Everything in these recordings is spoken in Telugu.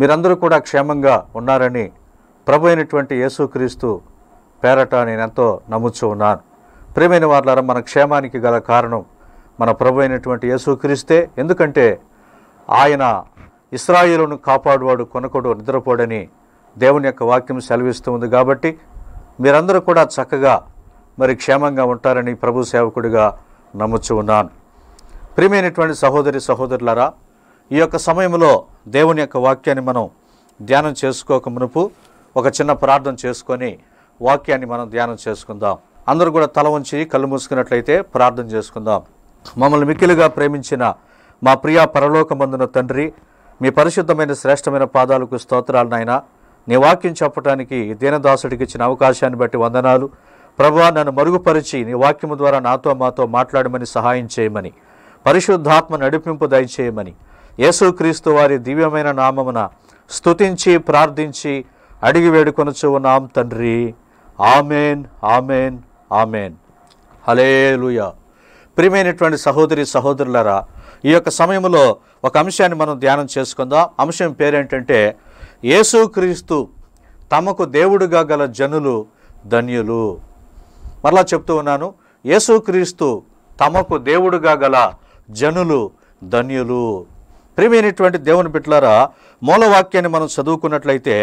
మీరందరూ కూడా క్షేమంగా ఉన్నారని ప్రభు అయినటువంటి యేసుక్రీస్తు పేరట నేను ఎంతో నమ్ముచూ ఉన్నాను ప్రేమైన వాళ్ళారా మన క్షేమానికి గల కారణం మన ప్రభు అయినటువంటి యేసుక్రీస్తే ఎందుకంటే ఆయన ఇస్రాయిలును కాపాడువాడు కొనకొడు నిద్రపోడని దేవుని యొక్క వాక్యం సెలవిస్తుంది కాబట్టి మీరందరూ కూడా చక్కగా మరి క్షేమంగా ఉంటారని ప్రభు సేవకుడిగా నమ్ముచు ఉన్నాను ప్రియమైనటువంటి సహోదరి సహోదరులరా ఈ యొక్క సమయంలో దేవుని యొక్క వాక్యాన్ని మనం ధ్యానం చేసుకోక మునుపు ఒక చిన్న ప్రార్థన చేసుకొని వాక్యాన్ని మనం ధ్యానం చేసుకుందాం అందరూ కూడా తల ఉంచి కళ్ళు మూసుకున్నట్లయితే ప్రార్థన చేసుకుందాం మమ్మల్ని మిక్కిలుగా ప్రేమించిన మా ప్రియా పరలోకమందున తండ్రి మీ పరిశుద్ధమైన శ్రేష్టమైన పాదాలకు స్తోత్రాలు నాయన నీ వాక్యం చెప్పడానికి దీనదాసుడికి ఇచ్చిన అవకాశాన్ని బట్టి వందనాలు ప్రభు నన్ను మరుగుపరిచి నీ వాక్యము ద్వారా నాతో మాతో మాట్లాడమని సహాయం చేయమని పరిశుద్ధాత్మ నడిపింపు దయచేయమని యేసుక్రీస్తు వారి దివ్యమైన నామమున స్థుతించి ప్రార్థించి అడిగి వేడుకొనచు ఉన్నాం తండ్రి ఆమెన్ ఆమెన్ ఆమెన్ హలేలుయా ప్రియమైనటువంటి సహోదరి సహోదరులరా ఈ యొక్క సమయంలో ఒక అంశాన్ని మనం ధ్యానం చేసుకుందాం అంశం పేరేంటంటే యేసుక్రీస్తు తమకు దేవుడుగా గల జనులు ధన్యులు మరలా చెప్తూ ఉన్నాను యేసుక్రీస్తు తమకు దేవుడుగా గల జనులు ధన్యులు ప్రేమైనటువంటి దేవుని బిట్లారా మూలవాక్యాన్ని మనం చదువుకున్నట్లయితే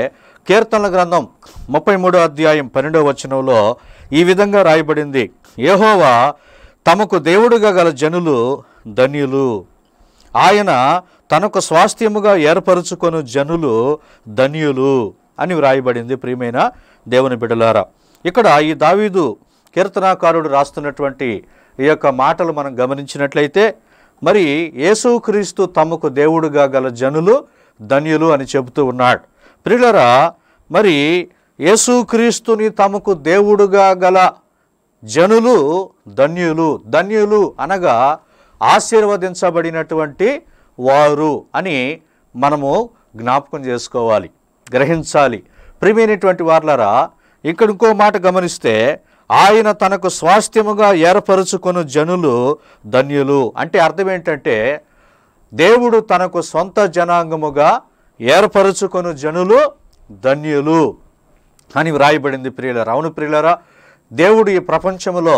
కీర్తనల గ్రంథం ముప్పై మూడో అధ్యాయం పన్నెండవ వచనంలో ఈ విధంగా రాయబడింది ఏహోవా తమకు దేవుడుగా గల జనులు ధన్యులు ఆయన తనకు స్వాస్థ్యముగా ఏర్పరచుకొని జనులు ధన్యులు అని వ్రాయబడింది ప్రియమైన దేవుని బిడలారా ఇక్కడ ఈ దావీదు కీర్తనాకారుడు రాస్తున్నటువంటి ఈ యొక్క మాటలు మనం గమనించినట్లయితే మరి యేసుక్రీస్తు తమకు దేవుడుగా గల జనులు ధన్యులు అని చెబుతూ ఉన్నాడు ప్రిలరా మరి యేసుక్రీస్తుని తమకు దేవుడుగా గల జనులు ధన్యులు ధన్యులు అనగా ఆశీర్వదించబడినటువంటి వారు అని మనము జ్ఞాపకం చేసుకోవాలి గ్రహించాలి ప్రియమైనటువంటి వార్లరా ఇక్కడ ఇంకో మాట గమనిస్తే ఆయన తనకు స్వాస్థ్యముగా ఏర్పరుచుకుని జనులు ధన్యులు అంటే అర్థం ఏంటంటే దేవుడు తనకు సొంత జనాంగముగా ఏర్పరుచుకొను జనులు ధన్యులు అని వ్రాయబడింది ప్రియులరా అవును ప్రియులరా దేవుడు ఈ ప్రపంచంలో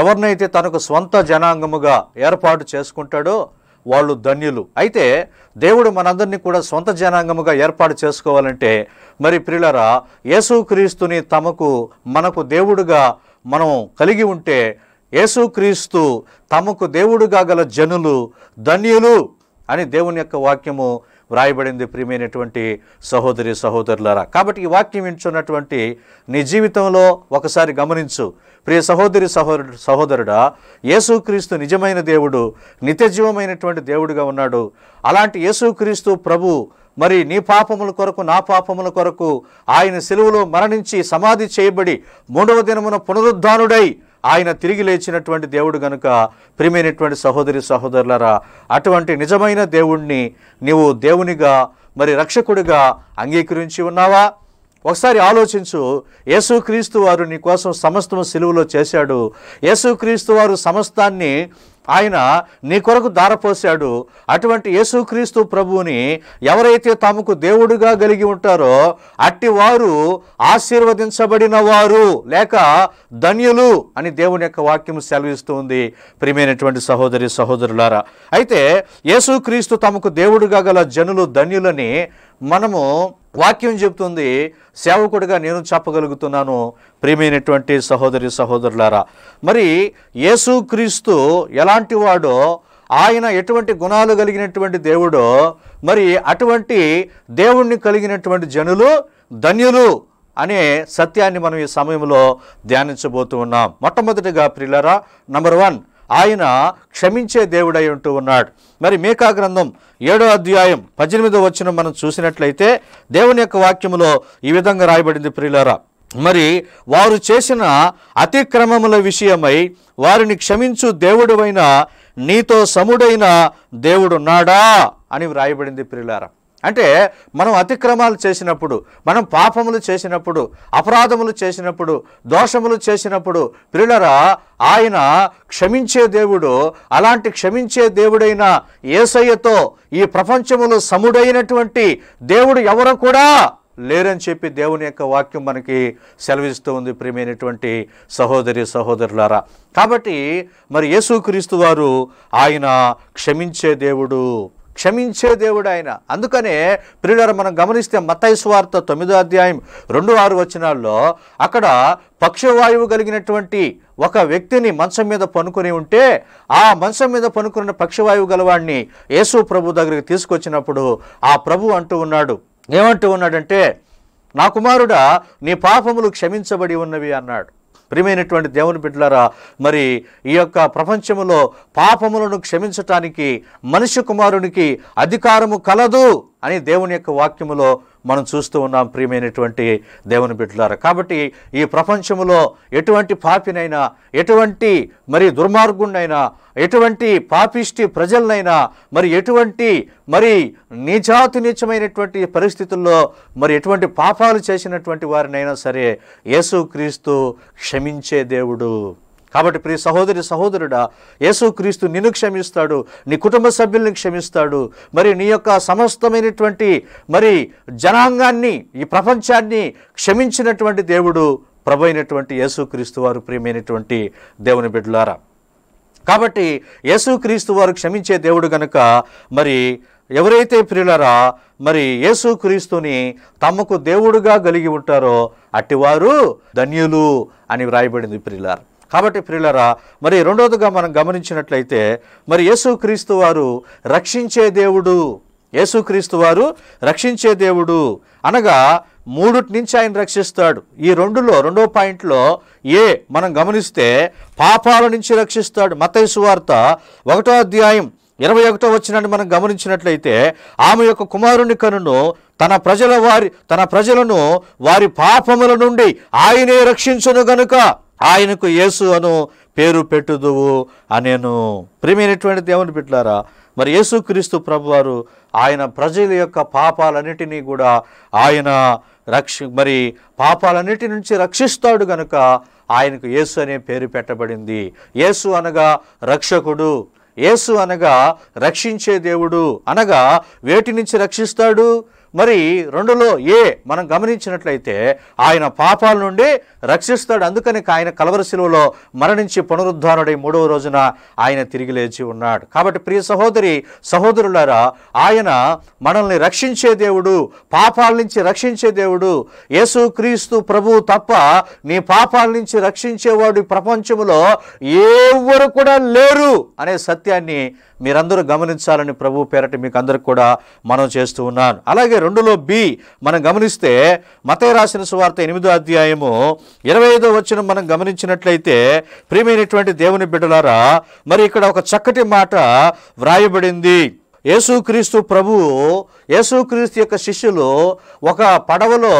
ఎవరినైతే తనకు సొంత జనాంగముగా ఏర్పాటు చేసుకుంటాడో వాళ్ళు ధన్యులు అయితే దేవుడు మనందరినీ కూడా సొంత జనాంగముగా ఏర్పాటు చేసుకోవాలంటే మరి ప్రిలరా యేసుక్రీస్తుని తమకు మనకు దేవుడుగా మనం కలిగి ఉంటే యేసుక్రీస్తు తమకు దేవుడుగా గల జనులు ధన్యులు అని దేవుని యొక్క వాక్యము వ్రాయబడింది ప్రియమైనటువంటి సహోదరి సహోదరులారా కాబట్టి ఈ వాక్యం వింటున్నటువంటి నీ జీవితంలో ఒకసారి గమనించు ప్రియ సహోదరి సహోదరు సహోదరుడా యేసుక్రీస్తు నిజమైన దేవుడు నిత్యజీవమైనటువంటి దేవుడిగా ఉన్నాడు అలాంటి యేసుక్రీస్తు ప్రభు మరి నీ పాపముల కొరకు నా పాపముల కొరకు ఆయన సెలువులో మరణించి సమాధి చేయబడి మూడవ దినమున పునరుద్ధానుడై ఆయన తిరిగి లేచినటువంటి దేవుడు గనుక ప్రియమైనటువంటి సహోదరి సహోదరులరా అటువంటి నిజమైన దేవుణ్ణి నీవు దేవునిగా మరి రక్షకుడిగా అంగీకరించి ఉన్నావా ఒకసారి ఆలోచించు యేసుక్రీస్తు వారు నీ కోసం సమస్తము సెలువులో చేశాడు యేసుక్రీస్తు వారు సమస్తాన్ని ఆయన నీ కొరకు దారపోశాడు అటువంటి యేసుక్రీస్తు ప్రభువుని ఎవరైతే తమకు దేవుడుగా కలిగి ఉంటారో అట్టి వారు ఆశీర్వదించబడిన వారు లేక ధన్యులు అని దేవుని యొక్క వాక్యం సెలవిస్తుంది ప్రియమైనటువంటి సహోదరి సహోదరులారా అయితే యేసుక్రీస్తు తమకు దేవుడుగా గల జనులు ధన్యులని మనము వాక్యం చెబుతుంది సేవకుడిగా నేను చెప్పగలుగుతున్నాను ప్రియమైనటువంటి సహోదరి సహోదరులారా మరి యేసుక్రీస్తు ఎలాంటి వాడో ఆయన ఎటువంటి గుణాలు కలిగినటువంటి దేవుడో మరి అటువంటి దేవుణ్ణి కలిగినటువంటి జనులు ధన్యులు అనే సత్యాన్ని మనం ఈ సమయంలో ధ్యానించబోతూ ఉన్నాం మొట్టమొదటిగా ప్రిల్లరా నంబర్ వన్ ఆయన క్షమించే దేవుడై ఉంటూ ఉన్నాడు మరి మేకా గ్రంథం ఏడో అధ్యాయం పద్దెనిమిదో వచ్చిన మనం చూసినట్లయితే దేవుని యొక్క వాక్యములో ఈ విధంగా రాయబడింది ప్రియులారా మరి వారు చేసిన అతిక్రమముల విషయమై వారిని క్షమించు దేవుడు నీతో సముడైన దేవుడున్నాడా అని వ్రాయబడింది ప్రియులారా అంటే మనం అతిక్రమాలు చేసినప్పుడు మనం పాపములు చేసినప్పుడు అపరాధములు చేసినప్పుడు దోషములు చేసినప్పుడు పిల్లరా ఆయన క్షమించే దేవుడు అలాంటి క్షమించే దేవుడైన ఏసయ్యతో ఈ ప్రపంచములో సముడైనటువంటి దేవుడు ఎవరు కూడా లేరని చెప్పి దేవుని యొక్క వాక్యం మనకి సెలవిస్తూ ఉంది ప్రియమైనటువంటి సహోదరి సహోదరులారా కాబట్టి మరి యేసుక్రీస్తు వారు ఆయన క్షమించే దేవుడు క్షమించే దేవుడు ఆయన అందుకనే ప్రియులర మనం గమనిస్తే మతైస్ స్వార్త తొమ్మిదో అధ్యాయం రెండు ఆరు వచ్చినాల్లో అక్కడ పక్షవాయువు కలిగినటువంటి ఒక వ్యక్తిని మంచం మీద పనుకుని ఉంటే ఆ మంచం మీద పనుకున్న పక్షవాయువు గలవాడిని యేసు ప్రభు దగ్గరికి తీసుకొచ్చినప్పుడు ఆ ప్రభు అంటూ ఉన్నాడు ఏమంటూ ఉన్నాడంటే నా కుమారుడా నీ పాపములు క్షమించబడి ఉన్నవి అన్నాడు ప్రియమైనటువంటి దేవుని బిడ్డలారా మరి ఈ యొక్క ప్రపంచములో పాపములను క్షమించటానికి మనిషి కుమారునికి అధికారము కలదు అని దేవుని యొక్క వాక్యములో మనం చూస్తూ ఉన్నాం ప్రియమైనటువంటి దేవుని బిడ్డలారా కాబట్టి ఈ ప్రపంచంలో ఎటువంటి పాపినైనా ఎటువంటి మరి దుర్మార్గుణ్ణైనా ఎటువంటి పాపిష్టి ప్రజలనైనా మరి ఎటువంటి మరి నిజాతి నీచమైనటువంటి పరిస్థితుల్లో మరి ఎటువంటి పాపాలు చేసినటువంటి వారినైనా సరే యేసుక్రీస్తు క్షమించే దేవుడు కాబట్టి ప్రియ సహోదరి సహోదరుడా యేసుక్రీస్తు నిన్ను క్షమిస్తాడు నీ కుటుంబ సభ్యుల్ని క్షమిస్తాడు మరి నీ యొక్క సమస్తమైనటువంటి మరి జనాంగాన్ని ఈ ప్రపంచాన్ని క్షమించినటువంటి దేవుడు ప్రభు అయినటువంటి యేసుక్రీస్తు వారు ప్రియమైనటువంటి దేవుని బిడ్డలారా కాబట్టి యేసుక్రీస్తు వారు క్షమించే దేవుడు గనుక మరి ఎవరైతే ప్రియులరా మరి యేసుక్రీస్తుని తమకు దేవుడుగా కలిగి ఉంటారో అట్టివారు ధన్యులు అని వ్రాయబడింది ప్రియులారు కాబట్టి ప్రియులరా మరి రెండవదిగా మనం గమనించినట్లయితే మరి యేసుక్రీస్తు వారు రక్షించే దేవుడు యేసుక్రీస్తు వారు రక్షించే దేవుడు అనగా మూడుటి నుంచి ఆయన రక్షిస్తాడు ఈ రెండులో రెండో పాయింట్లో ఏ మనం గమనిస్తే పాపాల నుంచి రక్షిస్తాడు మతైసు వార్త ఒకటో అధ్యాయం ఇరవై ఒకటో వచ్చినాన్ని మనం గమనించినట్లయితే ఆమె యొక్క కుమారుని కనును తన ప్రజల వారి తన ప్రజలను వారి పాపముల నుండి ఆయనే రక్షించును గనుక ఆయనకు యేసు అను పేరు పెట్టుదువు అనేను ప్రియమైనటువంటి దేవుని పెట్టారా మరి యేసుక్రీస్తు ప్రభువారు ఆయన ప్రజల యొక్క పాపాలన్నిటినీ కూడా ఆయన రక్ష మరి పాపాలన్నిటి నుంచి రక్షిస్తాడు గనుక ఆయనకు యేసు అనే పేరు పెట్టబడింది యేసు అనగా రక్షకుడు యేసు అనగా రక్షించే దేవుడు అనగా వేటి నుంచి రక్షిస్తాడు మరి రెండులో ఏ మనం గమనించినట్లయితే ఆయన పాపాల నుండి రక్షిస్తాడు అందుకని ఆయన కలవరశిలువలో మరణించి పునరుద్ధారుడై మూడవ రోజున ఆయన తిరిగి లేచి ఉన్నాడు కాబట్టి ప్రియ సహోదరి సహోదరులారా ఆయన మనల్ని రక్షించే దేవుడు పాపాల నుంచి రక్షించే దేవుడు యేసు క్రీస్తు ప్రభువు తప్ప నీ పాపాల నుంచి రక్షించేవాడు ప్రపంచంలో ఎవరు కూడా లేరు అనే సత్యాన్ని మీరందరూ గమనించాలని ప్రభు పేరటి మీకు అందరికి కూడా మనం చేస్తూ ఉన్నాను అలాగే రెండులో బి మనం గమనిస్తే మతయ రాసిన సువార్త ఎనిమిదో అధ్యాయము ఇరవై ఐదో వచ్చిన మనం గమనించినట్లయితే ప్రియమైనటువంటి దేవుని బిడ్డలారా మరి ఇక్కడ ఒక చక్కటి మాట వ్రాయబడింది యేసుక్రీస్తు ప్రభువు యేసుక్రీస్తు యొక్క శిష్యులు ఒక పడవలో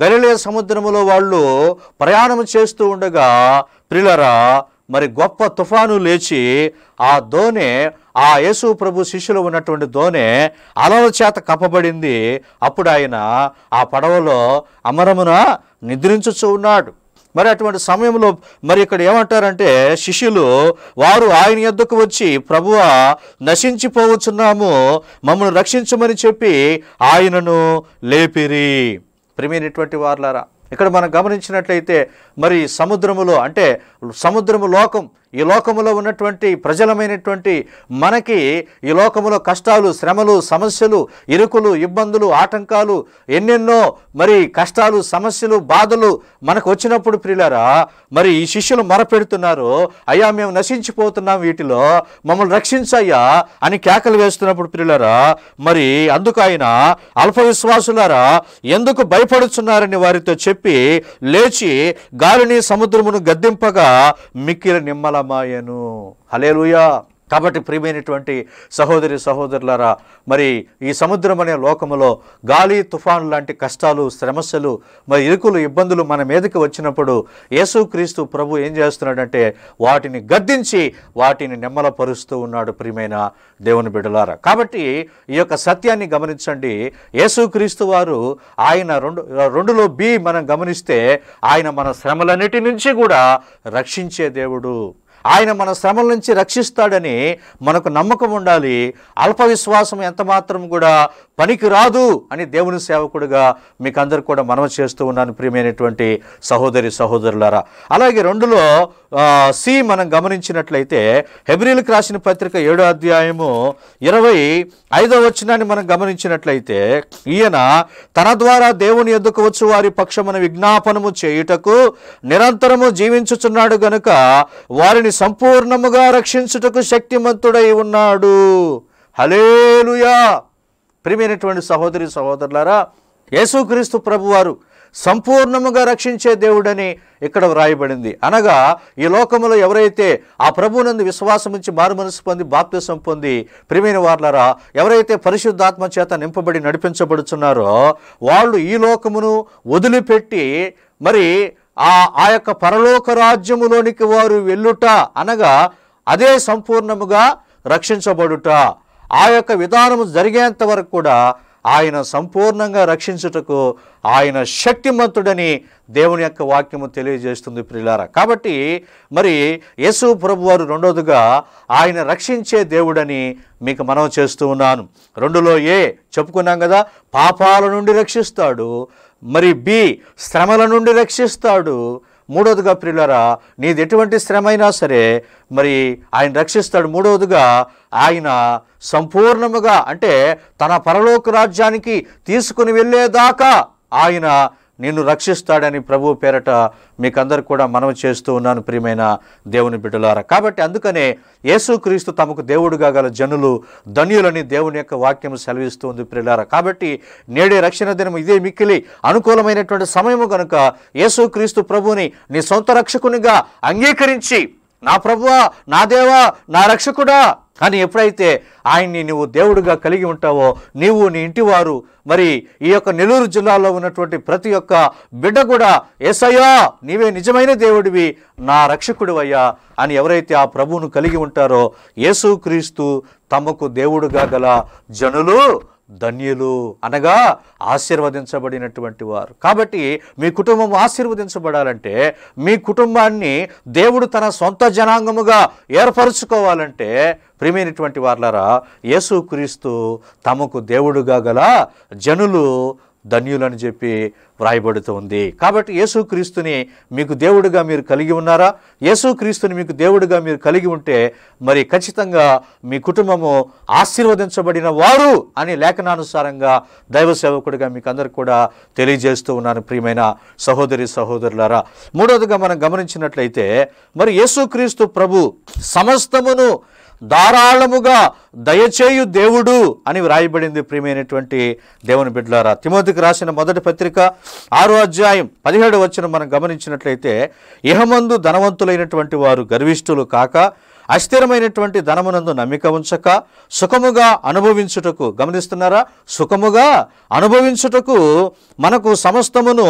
గలిలే సముద్రములో వాళ్ళు ప్రయాణం చేస్తూ ఉండగా ప్రిలరా మరి గొప్ప తుఫాను లేచి ఆ దోణి ఆ యేసు ప్రభు శిష్యులు ఉన్నటువంటి దోణి అలల చేత కప్పబడింది అప్పుడు ఆయన ఆ పడవలో అమరమున నిద్రించుచు ఉన్నాడు మరి అటువంటి సమయంలో మరి ఇక్కడ ఏమంటారంటే శిష్యులు వారు ఆయన ఎద్దుకు వచ్చి ప్రభువ నశించిపోవచ్చున్నాము మమ్మల్ని రక్షించమని చెప్పి ఆయనను లేపిరి ప్రిమైనటువంటి వార్లారా ఇక్కడ మనం గమనించినట్లయితే మరి సముద్రములో అంటే సముద్రము లోకం ఈ లోకములో ఉన్నటువంటి ప్రజలమైనటువంటి మనకి ఈ లోకములో కష్టాలు శ్రమలు సమస్యలు ఇరుకులు ఇబ్బందులు ఆటంకాలు ఎన్నెన్నో మరి కష్టాలు సమస్యలు బాధలు మనకు వచ్చినప్పుడు ప్రియులారా మరి ఈ శిష్యులు మొరపెడుతున్నారు అయ్యా మేము నశించిపోతున్నాం వీటిలో మమ్మల్ని రక్షించయ్యా అని కేకలు వేస్తున్నప్పుడు ప్రియులారా మరి అందుకు ఆయన అల్పవిశ్వాసులారా ఎందుకు భయపడుతున్నారని వారితో చెప్పి లేచి గాలిని సముద్రమును గద్దింపగా మిక్కిల నిమ్మల విఫలమాయను హలేలుయా కాబట్టి ప్రియమైనటువంటి సహోదరి సహోదరులారా మరి ఈ సముద్రం అనే లోకములో గాలి తుఫాను లాంటి కష్టాలు శ్రమస్యలు మరి ఇరుకులు ఇబ్బందులు మన మీదకి వచ్చినప్పుడు యేసుక్రీస్తు ప్రభు ఏం చేస్తున్నాడంటే వాటిని గద్దించి వాటిని నెమ్మలపరుస్తూ ఉన్నాడు ప్రియమైన దేవుని బిడ్డలారా కాబట్టి ఈ యొక్క సత్యాన్ని గమనించండి యేసుక్రీస్తు వారు ఆయన రెండు రెండులో బి మనం గమనిస్తే ఆయన మన శ్రమలన్నిటి నుంచి కూడా రక్షించే దేవుడు ఆయన మన శ్రమల నుంచి రక్షిస్తాడని మనకు నమ్మకం ఉండాలి అల్పవిశ్వాసం ఎంత మాత్రం కూడా పనికి రాదు అని దేవుని సేవకుడుగా మీకు అందరు కూడా మనవి చేస్తూ ఉన్నాను ప్రియమైనటువంటి సహోదరి సహోదరులారా అలాగే రెండులో సి మనం గమనించినట్లయితే హెబ్రిల్కి రాసిన పత్రిక ఏడో అధ్యాయము ఇరవై ఐదో వచనాన్ని మనం గమనించినట్లయితే ఈయన తన ద్వారా దేవుని ఎందుకు వచ్చు వారి పక్షమున విజ్ఞాపనము చేయుటకు నిరంతరము జీవించుచున్నాడు గనుక వారిని మిమ్మల్ని సంపూర్ణముగా రక్షించుటకు శక్తిమంతుడై ఉన్నాడు హలేలుయా ప్రియమైనటువంటి సహోదరి సహోదరులారా యేసుక్రీస్తు ప్రభువారు సంపూర్ణముగా రక్షించే దేవుడని ఇక్కడ వ్రాయబడింది అనగా ఈ లోకములో ఎవరైతే ఆ ప్రభువునందు విశ్వాసం నుంచి మారు మనసు పొంది బాప్తిసం పొంది ప్రియమైన వార్లరా ఎవరైతే పరిశుద్ధాత్మ చేత నింపబడి నడిపించబడుచున్నారో వాళ్ళు ఈ లోకమును వదిలిపెట్టి మరి ఆ ఆ యొక్క పరలోక రాజ్యములోనికి వారు వెళ్ళుట అనగా అదే సంపూర్ణముగా రక్షించబడుట ఆ యొక్క విధానము జరిగేంత వరకు కూడా ఆయన సంపూర్ణంగా రక్షించుటకు ఆయన శక్తిమంతుడని దేవుని యొక్క వాక్యము తెలియజేస్తుంది ప్రిలార కాబట్టి మరి యేసు ప్రభు వారు రెండోదిగా ఆయన రక్షించే దేవుడని మీకు మనం చేస్తూ ఉన్నాను రెండులో ఏ చెప్పుకున్నాం కదా పాపాల నుండి రక్షిస్తాడు మరి బి శ్రమల నుండి రక్షిస్తాడు మూడవదిగా ప్రియులరా నీది ఎటువంటి శ్రమ అయినా సరే మరి ఆయన రక్షిస్తాడు మూడవదిగా ఆయన సంపూర్ణముగా అంటే తన పరలోక రాజ్యానికి తీసుకుని వెళ్ళేదాకా ఆయన నిన్ను రక్షిస్తాడని ప్రభు పేరట మీకందరు కూడా మనవి చేస్తూ ఉన్నాను ప్రియమైన దేవుని బిడ్డలారా కాబట్టి అందుకనే యేసుక్రీస్తు తమకు దేవుడుగా గల జనులు ధన్యులని దేవుని యొక్క వాక్యం సెలవిస్తూ ఉంది ప్రియులారా కాబట్టి నేడే రక్షణ దినం ఇదే మిక్కిలి అనుకూలమైనటువంటి సమయము కనుక యేసుక్రీస్తు ప్రభుని నీ సొంత రక్షకునిగా అంగీకరించి నా ప్రభువా నా దేవా నా రక్షకుడా కానీ ఎప్పుడైతే ఆయన్ని నువ్వు దేవుడుగా కలిగి ఉంటావో నీవు నీ ఇంటివారు మరి ఈ యొక్క నెల్లూరు జిల్లాలో ఉన్నటువంటి ప్రతి ఒక్క బిడ్డ కూడా ఏసయ్యా నీవే నిజమైన దేవుడివి నా రక్షకుడివయ్యా అని ఎవరైతే ఆ ప్రభువును కలిగి ఉంటారో యేసుక్రీస్తు తమకు దేవుడుగా గల జనులు ధన్యులు అనగా ఆశీర్వదించబడినటువంటి వారు కాబట్టి మీ కుటుంబం ఆశీర్వదించబడాలంటే మీ కుటుంబాన్ని దేవుడు తన సొంత జనాంగముగా ఏర్పరచుకోవాలంటే ప్రియమైనటువంటి వార్లరా క్రీస్తు తమకు దేవుడుగా గల జనులు ధన్యులని చెప్పి వ్రాయబడుతుంది కాబట్టి యేసుక్రీస్తుని మీకు దేవుడిగా మీరు కలిగి ఉన్నారా యేసుక్రీస్తుని మీకు దేవుడిగా మీరు కలిగి ఉంటే మరి ఖచ్చితంగా మీ కుటుంబము ఆశీర్వదించబడిన వారు అని లేఖనానుసారంగా దైవ సేవకుడిగా మీకు అందరు కూడా తెలియజేస్తూ ఉన్నాను ప్రియమైన సహోదరి సహోదరులారా మూడవదిగా మనం గమనించినట్లయితే మరి యేసుక్రీస్తు ప్రభు సమస్తమును ధారాళముగా దయచేయు దేవుడు అని వ్రాయబడింది ప్రియమైనటువంటి దేవుని బిడ్డలారా తిమోతికి రాసిన మొదటి పత్రిక ఆరో అధ్యాయం పదిహేడు వచ్చిన మనం గమనించినట్లయితే ఇహమందు ధనవంతులైనటువంటి వారు గర్విష్ఠులు కాక అస్థిరమైనటువంటి ధనమునందు నమ్మిక ఉంచక సుఖముగా అనుభవించుటకు గమనిస్తున్నారా సుఖముగా అనుభవించుటకు మనకు సమస్తమును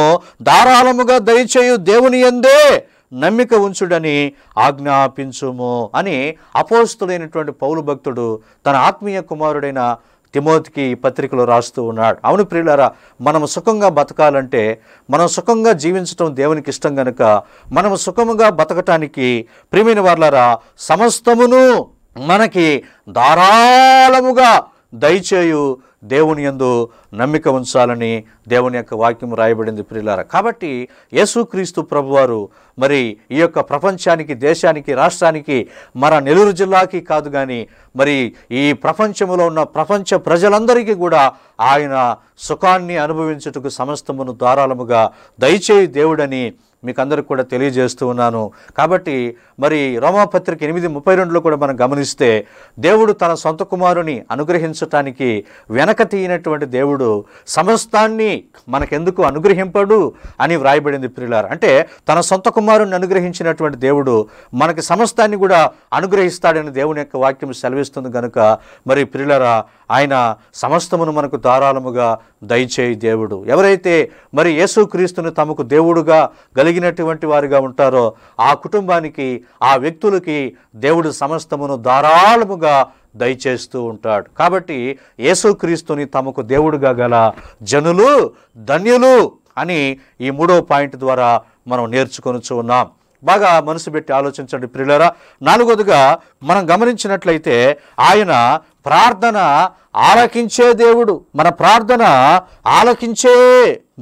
ధారాళముగా దయచేయు దేవుని ఎందే నమ్మిక ఉంచుడని ఆజ్ఞాపించుము అని అపోస్తుడైనటువంటి పౌలు భక్తుడు తన ఆత్మీయ కుమారుడైన తిమోతికి ఈ పత్రికలో రాస్తూ ఉన్నాడు అవును ప్రియులారా మనం సుఖంగా బతకాలంటే మనం సుఖంగా జీవించటం దేవునికి ఇష్టం కనుక మనం సుఖముగా బతకటానికి ప్రియమైన వాళ్ళారా సమస్తమును మనకి ధారాళముగా దయచేయు దేవుని ఎందు నమ్మిక ఉంచాలని దేవుని యొక్క వాక్యం రాయబడింది ప్రియులారా కాబట్టి యేసుక్రీస్తు ప్రభువారు మరి ఈ యొక్క ప్రపంచానికి దేశానికి రాష్ట్రానికి మన నెల్లూరు జిల్లాకి కాదు కానీ మరి ఈ ప్రపంచంలో ఉన్న ప్రపంచ ప్రజలందరికీ కూడా ఆయన సుఖాన్ని అనుభవించుటకు సమస్తమును ధారాళముగా దయచేయి దేవుడని మీకు అందరికి కూడా తెలియజేస్తూ ఉన్నాను కాబట్టి మరి రోమాపత్రిక ఎనిమిది ముప్పై రెండులో కూడా మనం గమనిస్తే దేవుడు తన సొంత కుమారుని అనుగ్రహించటానికి వెనక తీయనటువంటి దేవుడు సమస్తాన్ని మనకెందుకు అనుగ్రహింపడు అని వ్రాయబడింది ప్రిలార్ అంటే తన సొంత కుమారుని అనుగ్రహించినటువంటి దేవుడు మనకి సమస్తాన్ని కూడా అనుగ్రహిస్తాడని దేవుని యొక్క వాక్యం సెలవిస్తుంది కనుక మరి ప్రిలరా ఆయన సమస్తమును మనకు ధారాళముగా దయచేయి దేవుడు ఎవరైతే మరి క్రీస్తుని తమకు దేవుడుగా గలి కలిగినటువంటి వారుగా ఉంటారో ఆ కుటుంబానికి ఆ వ్యక్తులకి దేవుడు సమస్తమును ధారాళముగా దయచేస్తూ ఉంటాడు కాబట్టి యేసుక్రీస్తుని తమకు దేవుడుగా గల జనులు ధన్యులు అని ఈ మూడో పాయింట్ ద్వారా మనం నేర్చుకొనుచు ఉన్నాం బాగా మనసు పెట్టి ఆలోచించండి ప్రియులరా నాలుగోదిగా మనం గమనించినట్లయితే ఆయన ప్రార్థన ఆలకించే దేవుడు మన ప్రార్థన ఆలకించే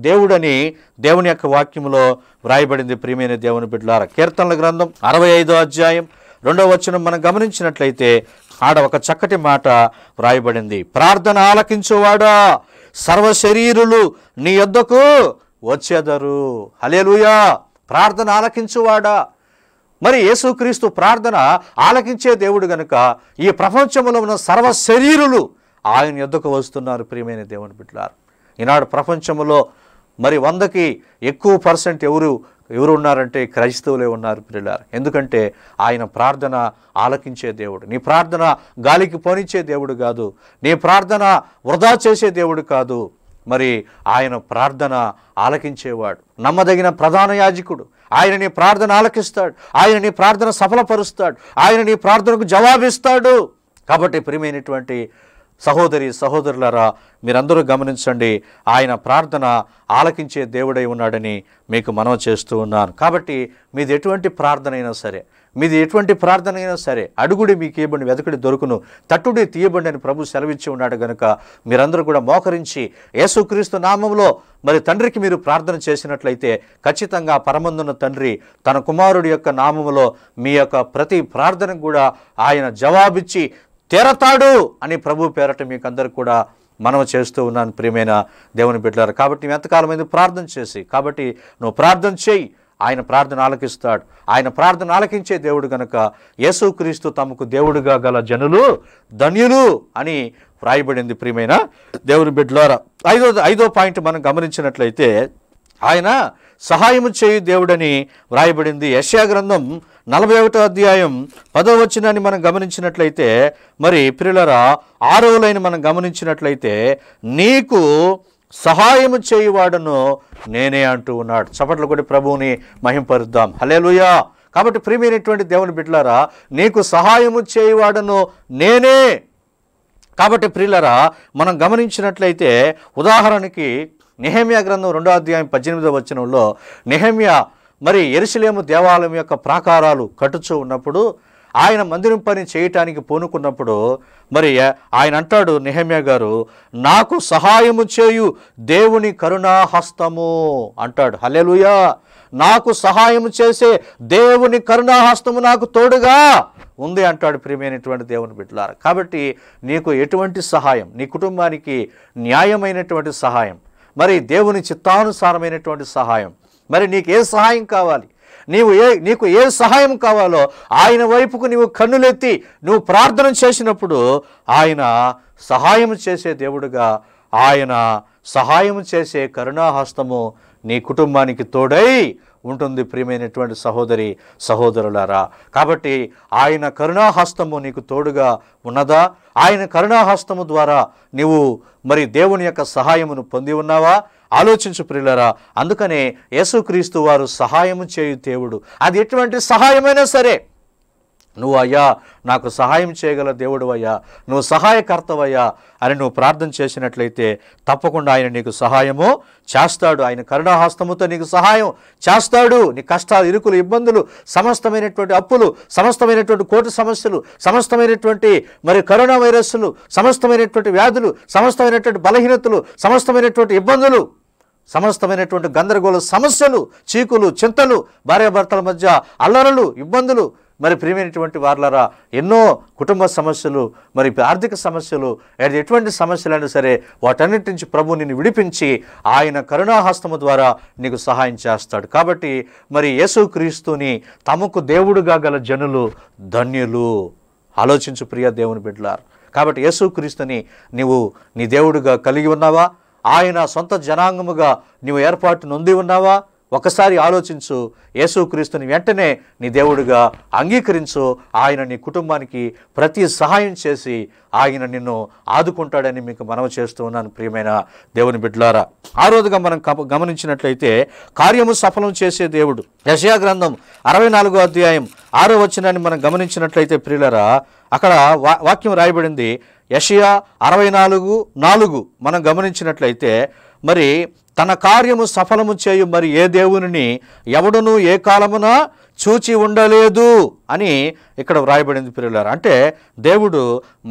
దేవుడని దేవుని యొక్క వాక్యంలో వ్రాయబడింది ప్రియమైన దేవుని బిడ్డలార కీర్తనల గ్రంథం అరవై ఐదో అధ్యాయం రెండవ వచనం మనం గమనించినట్లయితే ఆడ ఒక చక్కటి మాట వ్రాయబడింది ప్రార్థన ఆలకించువాడా సర్వ శరీరులు నీ యొద్దకు వచ్చేదరు హలేలుయా ప్రార్థన ఆలకించువాడా మరి యేసుక్రీస్తు ప్రార్థన ఆలకించే దేవుడు గనుక ఈ ప్రపంచంలో ఉన్న సర్వ శరీరులు ఆయన ఎద్దకు వస్తున్నారు ప్రియమైన దేవుని బిడ్డారు ఈనాడు ప్రపంచంలో మరి వందకి ఎక్కువ పర్సెంట్ ఎవరు ఎవరు ఉన్నారంటే క్రైస్తవులే ఉన్నారు పిల్లలారు ఎందుకంటే ఆయన ప్రార్థన ఆలకించే దేవుడు నీ ప్రార్థన గాలికి పోనిచ్చే దేవుడు కాదు నీ ప్రార్థన వృధా చేసే దేవుడు కాదు మరి ఆయన ప్రార్థన ఆలకించేవాడు నమ్మదగిన ప్రధాన యాజకుడు ఆయన నీ ప్రార్థన ఆలకిస్తాడు ఆయన నీ ప్రార్థన సఫలపరుస్తాడు ఆయన నీ ప్రార్థనకు జవాబిస్తాడు కాబట్టి ప్రియమైనటువంటి సహోదరి సహోదరులరా మీరందరూ గమనించండి ఆయన ప్రార్థన ఆలకించే దేవుడై ఉన్నాడని మీకు మనం చేస్తూ ఉన్నాను కాబట్టి మీది ఎటువంటి ప్రార్థన అయినా సరే మీది ఎటువంటి ప్రార్థన అయినా సరే అడుగుడి మీకు ఇవ్వండి వెతకడి దొరుకును తట్టుడి తీయబండి అని ప్రభు సెలవిచ్చి ఉన్నాడు గనుక మీరందరూ కూడా మోకరించి యేసుక్రీస్తు నామంలో మరి తండ్రికి మీరు ప్రార్థన చేసినట్లయితే ఖచ్చితంగా పరమందున్న తండ్రి తన కుమారుడి యొక్క నామములో మీ యొక్క ప్రతి ప్రార్థన కూడా ఆయన జవాబిచ్చి తెరతాడు అని ప్రభు పేరట మీకు అందరు కూడా మనం చేస్తూ ఉన్నాను ప్రియమైన దేవుని బిడ్డలారు కాబట్టి ఎంతకాలమైంది ప్రార్థన చేసి కాబట్టి నువ్వు ప్రార్థన చేయి ఆయన ప్రార్థన ఆలకిస్తాడు ఆయన ప్రార్థన ఆలకించే దేవుడు గనుక యేసుక్రీస్తు తమకు దేవుడుగా గల జనులు ధన్యులు అని వ్రాయబడింది ప్రియమైన దేవుని బిడ్లారా ఐదో ఐదో పాయింట్ మనం గమనించినట్లయితే ఆయన సహాయము చేయు దేవుడని వ్రాయబడింది యశ్యా గ్రంథం నలభై ఒకటో అధ్యాయం పదో అని మనం గమనించినట్లయితే మరి ప్రిలరా ఆరోలైన మనం గమనించినట్లయితే నీకు సహాయము చేయువాడును నేనే అంటూ ఉన్నాడు చప్పట్లు కొట్టి ప్రభువుని మహింపరుద్దాం హలేలుయా కాబట్టి ప్రియమైనటువంటి దేవుని బిడ్డలారా నీకు సహాయము చేయువాడును నేనే కాబట్టి ప్రియులరా మనం గమనించినట్లయితే ఉదాహరణకి నెహమియా గ్రంథం రెండో అధ్యాయం పద్దెనిమిదో వచనంలో నెహమియా మరి ఎరుసలేము దేవాలయం యొక్క ప్రాకారాలు కట్టుచూ ఉన్నప్పుడు ఆయన మందిరం పని చేయటానికి పూనుకున్నప్పుడు మరి ఆయన అంటాడు నిహమ్య గారు నాకు సహాయము చేయు దేవుని కరుణాహస్తము అంటాడు హలెలుయా నాకు సహాయం చేసే దేవుని కరుణాహస్తము నాకు తోడుగా ఉంది అంటాడు ప్రియమైనటువంటి దేవుని బిడ్డలారు కాబట్టి నీకు ఎటువంటి సహాయం నీ కుటుంబానికి న్యాయమైనటువంటి సహాయం మరి దేవుని చిత్తానుసారమైనటువంటి సహాయం మరి నీకు ఏ సహాయం కావాలి నీవు ఏ నీకు ఏ సహాయం కావాలో ఆయన వైపుకు నీవు కన్నులెత్తి నువ్వు ప్రార్థన చేసినప్పుడు ఆయన సహాయం చేసే దేవుడుగా ఆయన సహాయం చేసే కరుణాహస్తము నీ కుటుంబానికి తోడై ఉంటుంది ప్రియమైనటువంటి సహోదరి సహోదరులారా కాబట్టి ఆయన కరుణాహస్తము నీకు తోడుగా ఉన్నదా ఆయన కరుణాహస్తము ద్వారా నీవు మరి దేవుని యొక్క సహాయమును పొంది ఉన్నావా ఆలోచించు ప్రియులరా అందుకనే యేసుక్రీస్తు వారు సహాయము చేయు దేవుడు అది ఎటువంటి సహాయమైనా సరే నువ్వు అయ్యా నాకు సహాయం చేయగల దేవుడు అయ్యా నువ్వు సహాయకర్తవయ్యా అని నువ్వు ప్రార్థన చేసినట్లయితే తప్పకుండా ఆయన నీకు సహాయము చేస్తాడు ఆయన కరుణాహస్తముతో నీకు సహాయం చేస్తాడు నీ కష్టాలు ఇరుకులు ఇబ్బందులు సమస్తమైనటువంటి అప్పులు సమస్తమైనటువంటి కోటి సమస్యలు సమస్తమైనటువంటి మరి కరోనా వైరస్లు సమస్తమైనటువంటి వ్యాధులు సమస్తమైనటువంటి బలహీనతలు సమస్తమైనటువంటి ఇబ్బందులు సమస్తమైనటువంటి గందరగోళ సమస్యలు చీకులు చింతలు భార్యాభర్తల మధ్య అల్లరలు ఇబ్బందులు మరి ప్రియమైనటువంటి వార్లరా ఎన్నో కుటుంబ సమస్యలు మరి ఆర్థిక సమస్యలు ఎటువంటి సమస్యలైనా సరే వాటన్నిటి నుంచి ప్రభు నిన్ను విడిపించి ఆయన కరుణాహస్తము ద్వారా నీకు సహాయం చేస్తాడు కాబట్టి మరి యేసుక్రీస్తుని తమకు దేవుడుగా గల జనులు ధన్యులు ఆలోచించు ప్రియ దేవుని బిడ్డలారు కాబట్టి యేసుక్రీస్తుని నీవు నీ దేవుడుగా కలిగి ఉన్నావా ఆయన సొంత జనాంగముగా నీవు ఏర్పాటు నొంది ఉన్నావా ఒకసారి ఆలోచించు యేసుక్రీస్తుని వెంటనే నీ దేవుడిగా అంగీకరించు ఆయన నీ కుటుంబానికి ప్రతి సహాయం చేసి ఆయన నిన్ను ఆదుకుంటాడని మీకు మనవి చేస్తూ ఉన్నాను ప్రియమైన దేవుని బిడ్డలారా ఆ రోజుగా మనం గమనించినట్లయితే కార్యము సఫలం చేసే దేవుడు యశయా గ్రంథం అరవై నాలుగో అధ్యాయం ఆరో వచ్చినాన్ని మనం గమనించినట్లయితే ప్రియులరా అక్కడ వా వాక్యం రాయబడింది యషియా అరవై నాలుగు నాలుగు మనం గమనించినట్లయితే మరి తన కార్యము సఫలము చేయు మరి ఏ దేవుని ఎవడును ఏ కాలమున చూచి ఉండలేదు అని ఇక్కడ వ్రాయబడింది పిల్లలారు అంటే దేవుడు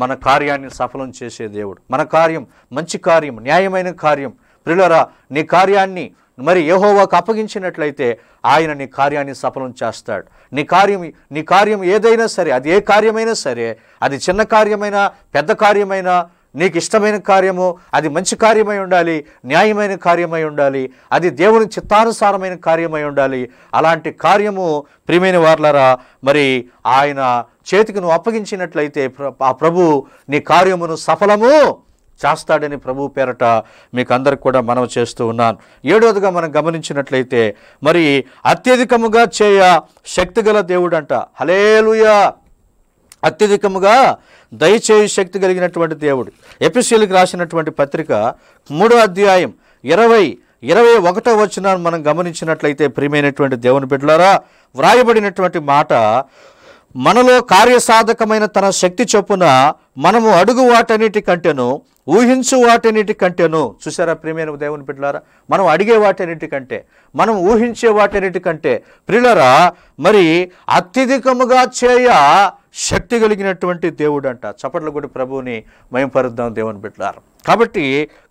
మన కార్యాన్ని సఫలం చేసే దేవుడు మన కార్యం మంచి కార్యం న్యాయమైన కార్యం పిల్లరా నీ కార్యాన్ని మరి ఏహోవాకు అప్పగించినట్లయితే ఆయన నీ కార్యాన్ని సఫలం చేస్తాడు నీ కార్యం నీ కార్యం ఏదైనా సరే అది ఏ కార్యమైనా సరే అది చిన్న కార్యమైనా పెద్ద కార్యమైనా నీకు ఇష్టమైన కార్యము అది మంచి కార్యమై ఉండాలి న్యాయమైన కార్యమై ఉండాలి అది దేవుని చిత్తానుసారమైన కార్యమై ఉండాలి అలాంటి కార్యము ప్రియమైన వార్లరా మరి ఆయన చేతికి నువ్వు అప్పగించినట్లయితే ఆ ప్రభు నీ కార్యమును సఫలము చేస్తాడని ప్రభు పేరట మీకు అందరికి కూడా మనం చేస్తూ ఉన్నాను ఏడోదిగా మనం గమనించినట్లయితే మరి అత్యధికముగా చేయ శక్తిగల దేవుడంట హలేలుయా అత్యధికముగా దయచేయ శక్తి కలిగినటువంటి దేవుడు ఎపిసీలకు రాసినటువంటి పత్రిక మూడో అధ్యాయం ఇరవై ఇరవై ఒకటో వచ్చిన మనం గమనించినట్లయితే ప్రియమైనటువంటి దేవుని బిడ్డలారా వ్రాయబడినటువంటి మాట మనలో కార్యసాధకమైన తన శక్తి చొప్పున మనము అడుగు వాటన్నిటి కంటేను ఊహించు వాటన్నిటి కంటేను చూసారా ప్రియమైన దేవుని పిల్లరా మనం అడిగే వాటన్నిటి కంటే మనం ఊహించే వాటన్నిటి కంటే ప్రిలరా మరి అత్యధికముగా చేయ శక్తి కలిగినటువంటి దేవుడు అంట చప్పట్ల కూడా ప్రభువుని మయంపరుద్దాం దేవుని పెట్టారు కాబట్టి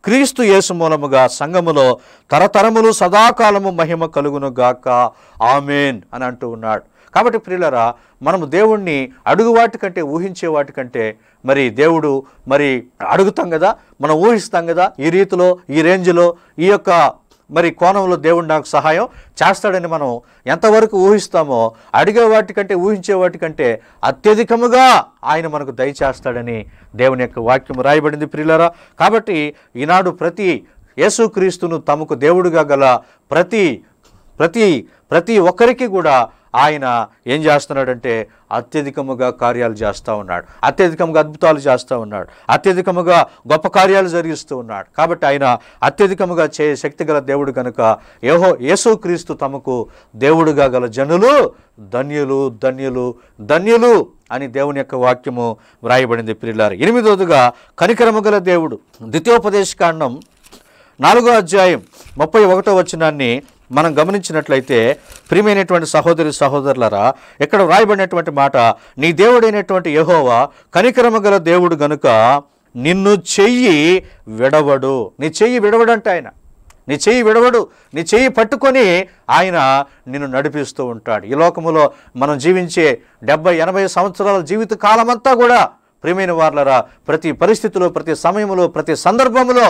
క్రీస్తు యేసు మూలముగా సంఘములో తరతరములు సదాకాలము మహిమ కలుగును గాక ఆమెన్ అని అంటూ ఉన్నాడు కాబట్టి ప్రియులరా మనము దేవుణ్ణి అడుగు వాటికంటే ఊహించే వాటికంటే మరి దేవుడు మరి అడుగుతాం కదా మనం ఊహిస్తాం కదా ఈ రీతిలో ఈ రేంజ్లో ఈ యొక్క మరి కోణంలో దేవుడు నాకు సహాయం చేస్తాడని మనం ఎంతవరకు ఊహిస్తామో అడిగే వాటికంటే ఊహించే వాటికంటే అత్యధికముగా ఆయన మనకు దయచేస్తాడని దేవుని యొక్క వాక్యం రాయబడింది ప్రియులరా కాబట్టి ఈనాడు ప్రతి యేసుక్రీస్తును తమకు దేవుడుగా గల ప్రతి ప్రతి ప్రతి ఒక్కరికి కూడా ఆయన ఏం చేస్తున్నాడంటే అత్యధికముగా కార్యాలు చేస్తూ ఉన్నాడు అత్యధికంగా అద్భుతాలు చేస్తూ ఉన్నాడు అత్యధికముగా గొప్ప కార్యాలు జరిగిస్తూ ఉన్నాడు కాబట్టి ఆయన అత్యధికముగా చే శక్తి గల దేవుడు కనుక ఏహో యేసుక్రీస్తు తమకు దేవుడుగా గల జనులు ధన్యులు ధన్యులు ధన్యులు అని దేవుని యొక్క వాక్యము వ్రాయబడింది పిల్లారు ఎనిమిదోదిగా కనికరము గల దేవుడు ద్వితీయోపదేశ కాండం నాలుగో అధ్యాయం ముప్పై ఒకటో వచనాన్ని మనం గమనించినట్లయితే ప్రియమైనటువంటి సహోదరి సహోదరులరా ఇక్కడ వ్రాయబడినటువంటి మాట నీ దేవుడైనటువంటి యహోవా కనికరమగల గల దేవుడు గనుక నిన్ను చెయ్యి విడవడు నీ చెయ్యి విడవడంటే ఆయన నీ చెయ్యి విడవడు నీ చెయ్యి పట్టుకొని ఆయన నిన్ను నడిపిస్తూ ఉంటాడు ఈ లోకములో మనం జీవించే డెబ్బై ఎనభై సంవత్సరాల జీవిత కాలమంతా కూడా ప్రియమైన వార్లరా ప్రతి పరిస్థితిలో ప్రతి సమయంలో ప్రతి సందర్భంలో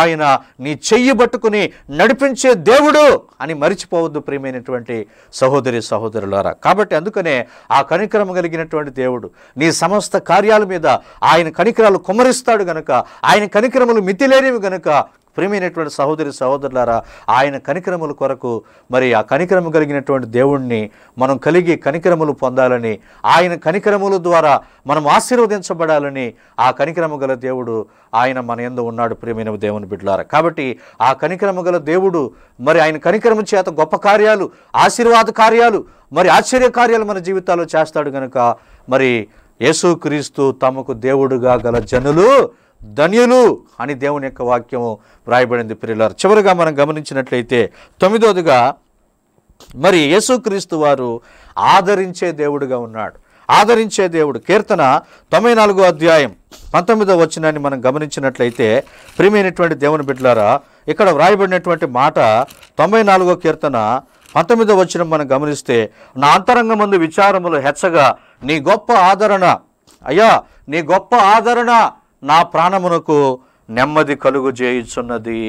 ఆయన నీ చెయ్యి పట్టుకుని నడిపించే దేవుడు అని మరిచిపోవద్దు ప్రియమైనటువంటి సహోదరి సహోదరులారా కాబట్టి అందుకనే ఆ కనికరం కలిగినటువంటి దేవుడు నీ సమస్త కార్యాల మీద ఆయన కనికరాలు కుమరిస్తాడు గనుక ఆయన కనికరములు మితిలేనివి గనుక ప్రేమైనటువంటి సహోదరి సహోదరులారా ఆయన కనికరముల కొరకు మరి ఆ కనికరము కలిగినటువంటి దేవుణ్ణి మనం కలిగి కనికరములు పొందాలని ఆయన కనికరముల ద్వారా మనం ఆశీర్వదించబడాలని ఆ కనికరము గల దేవుడు ఆయన మన ఎందు ఉన్నాడు ప్రేమైన దేవుని బిడ్డలారా కాబట్టి ఆ కనికరము గల దేవుడు మరి ఆయన కనికరము చేత గొప్ప కార్యాలు ఆశీర్వాద కార్యాలు మరి ఆశ్చర్య కార్యాలు మన జీవితాల్లో చేస్తాడు కనుక మరి యేసుక్రీస్తు తమకు దేవుడుగా గల జనులు ధన్యులు అని దేవుని యొక్క వాక్యము వ్రాయబడింది ప్రియులారు చివరిగా మనం గమనించినట్లయితే తొమ్మిదోదిగా మరి యేసుక్రీస్తు వారు ఆదరించే దేవుడుగా ఉన్నాడు ఆదరించే దేవుడు కీర్తన తొంభై నాలుగో అధ్యాయం పంతొమ్మిదో వచ్చినాన్ని మనం గమనించినట్లయితే ప్రియమైనటువంటి దేవుని బిడ్డలారా ఇక్కడ వ్రాయబడినటువంటి మాట తొంభై నాలుగో కీర్తన పంతొమ్మిదో వచ్చిన మనం గమనిస్తే నా అంతరంగ మందు విచారములు హెచ్చగా నీ గొప్ప ఆదరణ అయ్యా నీ గొప్ప ఆదరణ నా ప్రాణమునకు నెమ్మది కలుగు చేయుచున్నది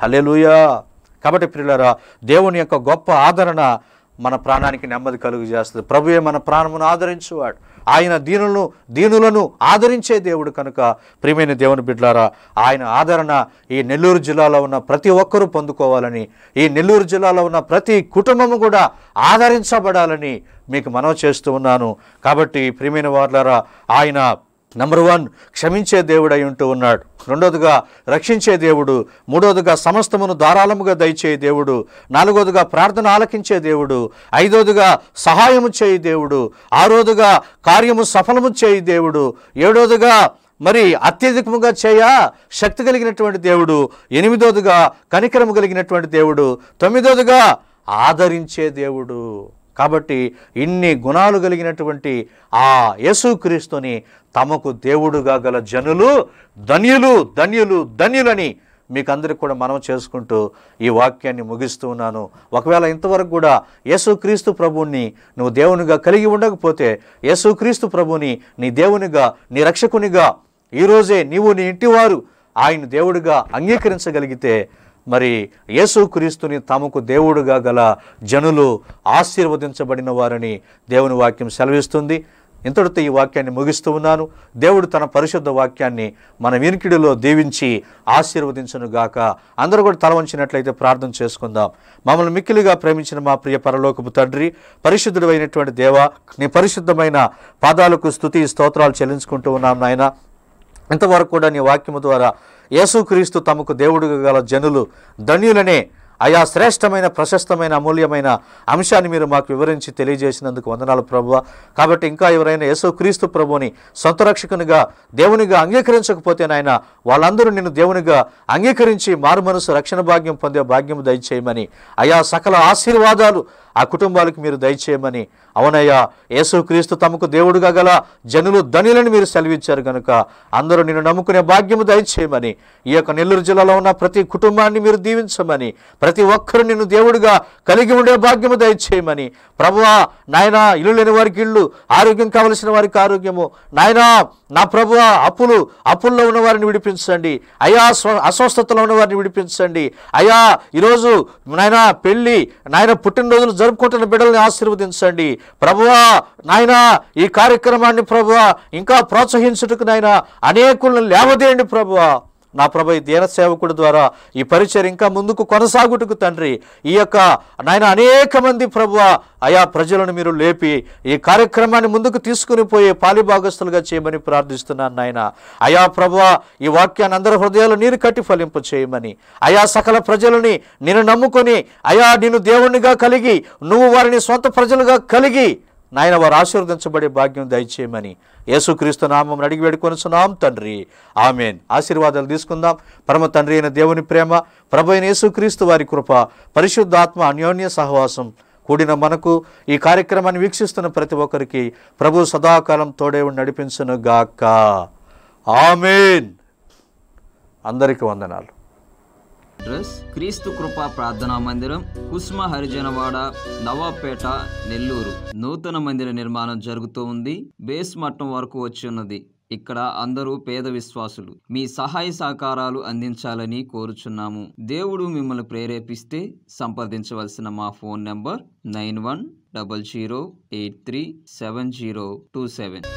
హలెలుయా కాబట్టి ప్రియులరా దేవుని యొక్క గొప్ప ఆదరణ మన ప్రాణానికి నెమ్మది కలుగు చేస్తుంది ప్రభుయే మన ప్రాణమును ఆదరించువాడు ఆయన దీనులను దీనులను ఆదరించే దేవుడు కనుక ప్రియమైన దేవుని బిడ్డలారా ఆయన ఆదరణ ఈ నెల్లూరు జిల్లాలో ఉన్న ప్రతి ఒక్కరూ పొందుకోవాలని ఈ నెల్లూరు జిల్లాలో ఉన్న ప్రతి కుటుంబము కూడా ఆదరించబడాలని మీకు మనవి చేస్తూ ఉన్నాను కాబట్టి ప్రియమైన వాళ్ళారా ఆయన నెంబర్ వన్ క్షమించే దేవుడై ఉంటూ ఉన్నాడు రెండోదిగా రక్షించే దేవుడు మూడోదిగా సమస్తమును ధారాళముగా దయచే దేవుడు నాలుగోదిగా ప్రార్థన ఆలకించే దేవుడు ఐదోదిగా సహాయము చేయి దేవుడు ఆరోదుగా కార్యము సఫలము చేయి దేవుడు ఏడోదిగా మరి అత్యధికముగా చేయ శక్తి కలిగినటువంటి దేవుడు ఎనిమిదోదిగా కనికరము కలిగినటువంటి దేవుడు తొమ్మిదోదిగా ఆదరించే దేవుడు కాబట్టి ఇన్ని గుణాలు కలిగినటువంటి ఆ యేసుక్రీస్తుని తమకు దేవుడుగా గల జనులు ధన్యులు ధన్యులు ధన్యులని మీకందరికి కూడా మనం చేసుకుంటూ ఈ వాక్యాన్ని ముగిస్తూ ఉన్నాను ఒకవేళ ఇంతవరకు కూడా యేసుక్రీస్తు ప్రభుని నువ్వు దేవునిగా కలిగి ఉండకపోతే యేసుక్రీస్తు ప్రభుని నీ దేవునిగా నీ రక్షకునిగా ఈరోజే నీవు నీ ఇంటివారు ఆయన దేవుడిగా అంగీకరించగలిగితే మరి యేసుక్రీస్తుని తమకు దేవుడుగా గల జనులు ఆశీర్వదించబడిన వారని దేవుని వాక్యం సెలవిస్తుంది ఇంతటితో ఈ వాక్యాన్ని ముగిస్తూ ఉన్నాను దేవుడు తన పరిశుద్ధ వాక్యాన్ని మన వినికిడిలో దీవించి ఆశీర్వదించను గాక అందరూ కూడా తల వంచినట్లయితే ప్రార్థన చేసుకుందాం మమ్మల్ని మిక్కిలిగా ప్రేమించిన మా ప్రియ పరలోకపు తండ్రి పరిశుద్ధుడు అయినటువంటి దేవ నీ పరిశుద్ధమైన పాదాలకు స్థుతి స్తోత్రాలు చెల్లించుకుంటూ ఉన్నాం నాయన ఇంతవరకు కూడా నీ వాక్యము ద్వారా యేసుక్రీస్తు తమకు దేవుడుగా గల జనులు ధన్యులనే అయా శ్రేష్టమైన ప్రశస్తమైన అమూల్యమైన అంశాన్ని మీరు మాకు వివరించి తెలియజేసినందుకు వందనాలు ప్రభు కాబట్టి ఇంకా ఎవరైనా యేసో క్రీస్తు ప్రభుని సొంత రక్షకునిగా దేవునిగా అంగీకరించకపోతే నాయన వాళ్ళందరూ నిన్ను దేవునిగా అంగీకరించి మారు మనసు రక్షణ భాగ్యం పొందే భాగ్యం దయచేయమని అయా సకల ఆశీర్వాదాలు ఆ కుటుంబాలకు మీరు దయచేయమని అవునయ్యా యేసు క్రీస్తు తమకు దేవుడుగా గల జనులు ధనులను మీరు సెలవిచ్చారు కనుక అందరూ నిన్ను నమ్ముకునే భాగ్యము దయచేయమని ఈ యొక్క నెల్లూరు జిల్లాలో ఉన్న ప్రతి కుటుంబాన్ని మీరు దీవించమని ప్రతి ఒక్కరు నిన్ను దేవుడిగా కలిగి ఉండే భాగ్యము దయచేయమని ప్రభువా నాయన ఇల్లు లేని వారికి ఇల్లు ఆరోగ్యం కావలసిన వారికి ఆరోగ్యము నాయన నా ప్రభువ అప్పులు అప్పుల్లో ఉన్న వారిని విడిపించండి అయా అస్వస్థతలో ఉన్న వారిని విడిపించండి అయా ఈరోజు నాయన పెళ్ళి నాయన పుట్టినరోజులు జరుపుకుంటున్న బిడ్డల్ని ఆశీర్వదించండి ప్రభువా నాయన ఈ కార్యక్రమాన్ని ప్రభువ ఇంకా ప్రోత్సహించుటకు నాయన అనేకులను లేవదేయండి ప్రభువా నా ప్రభ ఈ దీన సేవకుడు ద్వారా ఈ పరిచయం ఇంకా ముందుకు కొనసాగుటకు తండ్రి ఈ యొక్క నాయన అనేక మంది ప్రభు అయా ప్రజలను మీరు లేపి ఈ కార్యక్రమాన్ని ముందుకు తీసుకుని పోయి పాలిభాగస్తులుగా చేయమని ప్రార్థిస్తున్నాను నాయన అయా ప్రభు ఈ వాక్యాన్ని అందరి హృదయాలు నీరు కట్టి ఫలింపు చేయమని అయా సకల ప్రజలని నేను నమ్ముకొని అయా నేను దేవునిగా కలిగి నువ్వు వారిని సొంత ప్రజలుగా కలిగి నాయన వారు ఆశీర్వదించబడే భాగ్యం దయచేయమని యేసుక్రీస్తు నామం అడిగి వేడుకొనిచున్నాం తండ్రి ఆమెన్ ఆశీర్వాదాలు తీసుకుందాం పరమ తండ్రి అయిన దేవుని ప్రేమ ప్రభు అయిన యేసుక్రీస్తు వారి కృప పరిశుద్ధాత్మ అన్యోన్య సహవాసం కూడిన మనకు ఈ కార్యక్రమాన్ని వీక్షిస్తున్న ప్రతి ఒక్కరికి ప్రభు సదాకాలం ఉండి నడిపించను గాక ఆమెన్ అందరికీ వందనాలు అడ్రస్ క్రీస్తు కృపా ప్రార్థనా మందిరం కుస్మ హరిజనవాడ నవాపేట నెల్లూరు నూతన మందిర నిర్మాణం జరుగుతూ ఉంది బేస్ మట్టం వరకు వచ్చి ఉన్నది ఇక్కడ అందరూ పేద విశ్వాసులు మీ సహాయ సహకారాలు అందించాలని కోరుచున్నాము దేవుడు మిమ్మల్ని ప్రేరేపిస్తే సంప్రదించవలసిన మా phone number nine one double zero eight three seven zero two seven